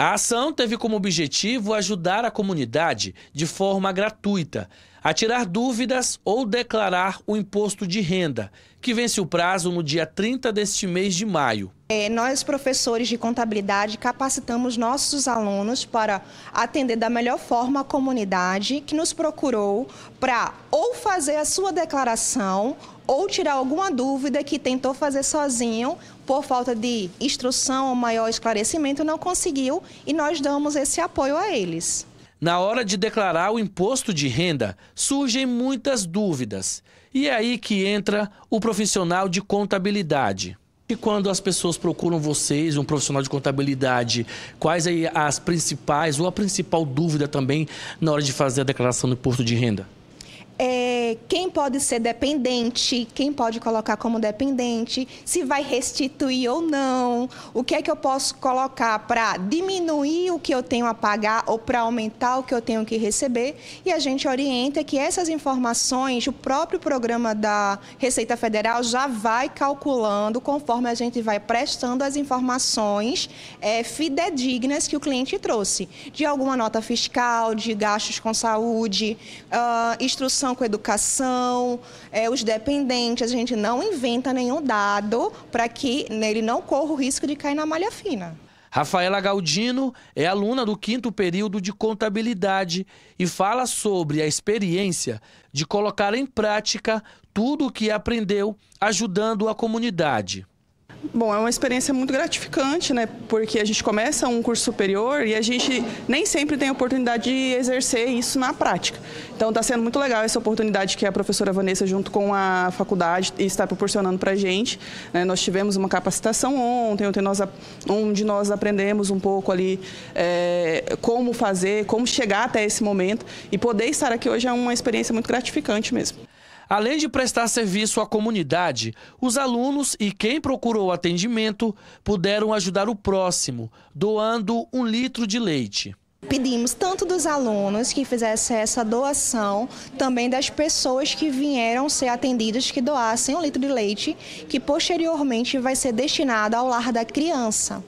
A ação teve como objetivo ajudar a comunidade de forma gratuita a tirar dúvidas ou declarar o imposto de renda, que vence o prazo no dia 30 deste mês de maio. É, nós, professores de contabilidade, capacitamos nossos alunos para atender da melhor forma a comunidade que nos procurou para ou fazer a sua declaração ou tirar alguma dúvida que tentou fazer sozinho por falta de instrução ou maior esclarecimento não conseguiu e nós damos esse apoio a eles. Na hora de declarar o imposto de renda, surgem muitas dúvidas. E é aí que entra o profissional de contabilidade. E quando as pessoas procuram vocês, um profissional de contabilidade, quais aí as principais ou a principal dúvida também na hora de fazer a declaração do imposto de renda? é, quem pode ser dependente, quem pode colocar como dependente, se vai restituir ou não, o que é que eu posso colocar para diminuir o que eu tenho a pagar ou para aumentar o que eu tenho que receber. E a gente orienta que essas informações, o próprio programa da Receita Federal já vai calculando conforme a gente vai prestando as informações é, fidedignas que o cliente trouxe, de alguma nota fiscal, de gastos com saúde, uh, instrução com a educação, é, os dependentes. A gente não inventa nenhum dado para que ele não corra o risco de cair na malha fina. Rafaela Galdino é aluna do quinto período de contabilidade e fala sobre a experiência de colocar em prática tudo o que aprendeu ajudando a comunidade. Bom, é uma experiência muito gratificante, né? Porque a gente começa um curso superior e a gente nem sempre tem a oportunidade de exercer isso na prática. Então está sendo muito legal essa oportunidade que a professora Vanessa, junto com a faculdade, está proporcionando para a gente. Né? Nós tivemos uma capacitação ontem, ontem nós, onde nós aprendemos um pouco ali é, como fazer, como chegar até esse momento. E poder estar aqui hoje é uma experiência muito gratificante mesmo. Além de prestar serviço à comunidade, os alunos e quem procurou atendimento puderam ajudar o próximo, doando um litro de leite. Pedimos tanto dos alunos que fizessem essa doação, também das pessoas que vieram ser atendidas que doassem um litro de leite, que posteriormente vai ser destinado ao lar da criança.